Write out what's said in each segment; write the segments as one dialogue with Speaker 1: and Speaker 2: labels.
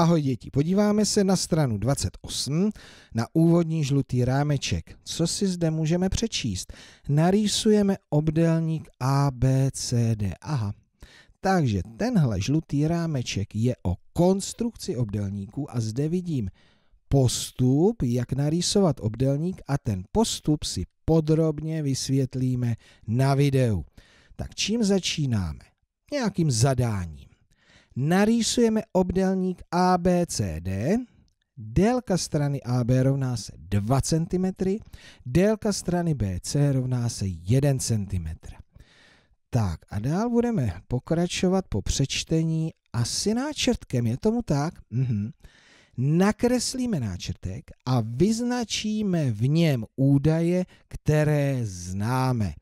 Speaker 1: Ahoj děti, podíváme se na stranu 28, na úvodní žlutý rámeček. Co si zde můžeme přečíst? Narýsujeme obdélník ABCD. Aha, takže tenhle žlutý rámeček je o konstrukci obdélníků a zde vidím postup, jak narýsovat obdélník a ten postup si podrobně vysvětlíme na videu. Tak čím začínáme? Nějakým zadáním narýsujeme obdélník ABCD, délka strany AB rovná se 2 cm, délka strany BC rovná se 1 cm. Tak a dál budeme pokračovat po přečtení asi náčrtkem, je tomu tak? Mhm. Nakreslíme náčrtek a vyznačíme v něm údaje, které známe.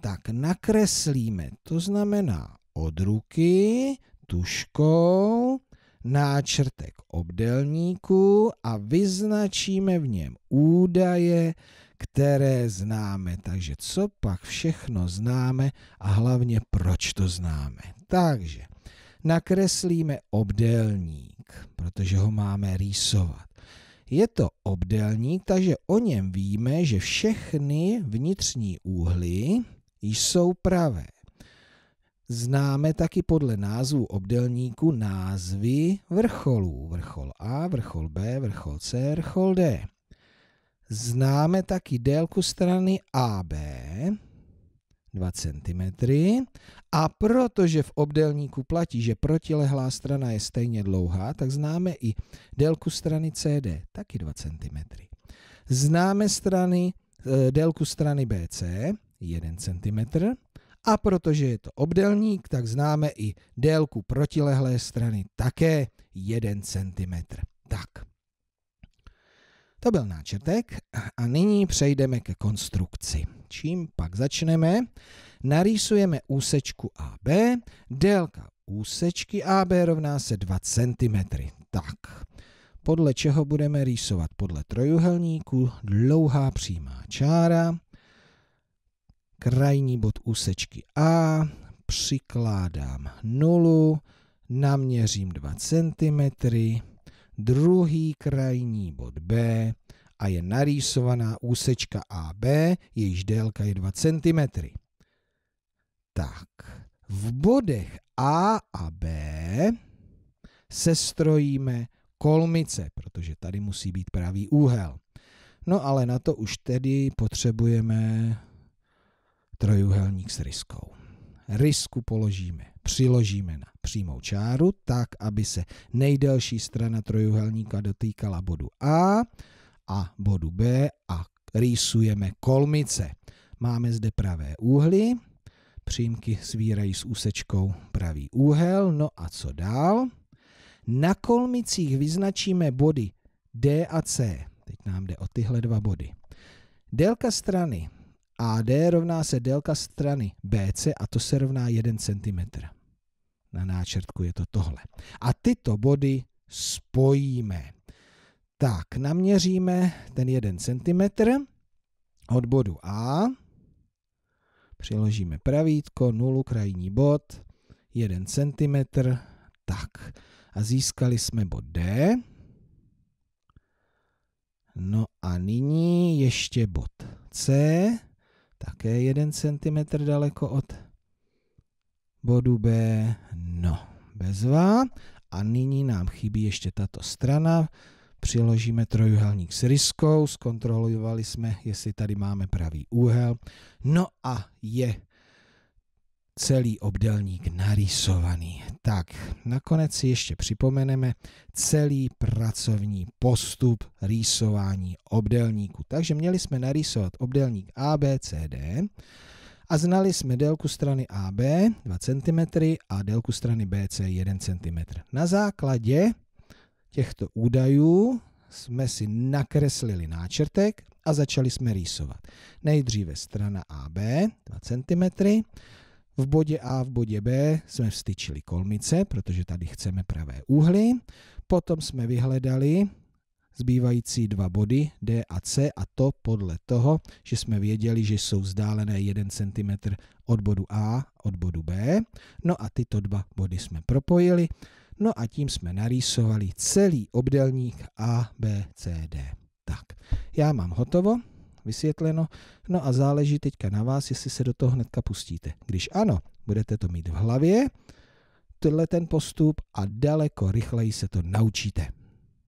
Speaker 1: Tak nakreslíme, to znamená od ruky, tuškou náčrtek obdelníku a vyznačíme v něm údaje, které známe. Takže co pak všechno známe a hlavně proč to známe. Takže nakreslíme obdelník, protože ho máme rýsovat. Je to obdelník, takže o něm víme, že všechny vnitřní úhly jsou pravé známe taky podle názvu obdelníku názvy vrcholů. Vrchol A, vrchol B, vrchol C, vrchol D. Známe taky délku strany AB, 2 cm. A protože v obdelníku platí, že protilehlá strana je stejně dlouhá, tak známe i délku strany CD, taky 2 cm. Známe strany, eh, délku strany BC, 1 cm a protože je to obdelník, tak známe i délku protilehlé strany také 1 cm. Tak. To byl náčrtek a nyní přejdeme ke konstrukci. Čím pak začneme? Narýsujeme úsečku AB, délka úsečky AB rovná se 2 cm. Tak, podle čeho budeme rýsovat? Podle trojuhelníku dlouhá přímá čára, krajní bod úsečky A, přikládám nulu, naměřím 2 cm, druhý krajní bod B a je narýsovaná úsečka AB, jejíž délka je 2 cm. Tak, v bodech A a B sestrojíme kolmice, protože tady musí být pravý úhel. No ale na to už tedy potřebujeme trojuhelník s ryskou. Rysku položíme, přiložíme na přímou čáru, tak, aby se nejdelší strana trojuhelníka dotýkala bodu A a bodu B a rýsujeme kolmice. Máme zde pravé úhly, přímky svírají s úsečkou pravý úhel, no a co dál? Na kolmicích vyznačíme body D a C. Teď nám jde o tyhle dva body. Délka strany AD rovná se délka strany BC a to se rovná 1 cm. Na náčrtku je to tohle. A tyto body spojíme. Tak, naměříme ten 1 cm od bodu A. Přiložíme pravítko, nulu, krajní bod, 1 cm, tak. A získali jsme bod D. No a nyní ještě bod C také 1 cm daleko od bodu B. No, bezva. A nyní nám chybí ještě tato strana. Přiložíme trojuhelník s ryskou, zkontrolovali jsme, jestli tady máme pravý úhel. No a je celý obdelník narýsovaný. Tak, nakonec si ještě připomeneme celý pracovní postup rýsování obdelníku. Takže měli jsme narýsovat obdelník ABCD a znali jsme délku strany AB 2 cm a délku strany BC 1 cm. Na základě těchto údajů jsme si nakreslili náčrtek a začali jsme rýsovat. Nejdříve strana AB 2 cm, v bodě A v bodě B jsme vstyčili kolmice, protože tady chceme pravé úhly. Potom jsme vyhledali zbývající dva body D a C a to podle toho, že jsme věděli, že jsou vzdálené 1 cm od bodu A od bodu B. No a tyto dva body jsme propojili. No a tím jsme narýsovali celý obdelník A, B, C, D. Tak, já mám hotovo vysvětleno, no a záleží teďka na vás, jestli se do toho hnedka pustíte. Když ano, budete to mít v hlavě, tenhle ten postup a daleko rychleji se to naučíte.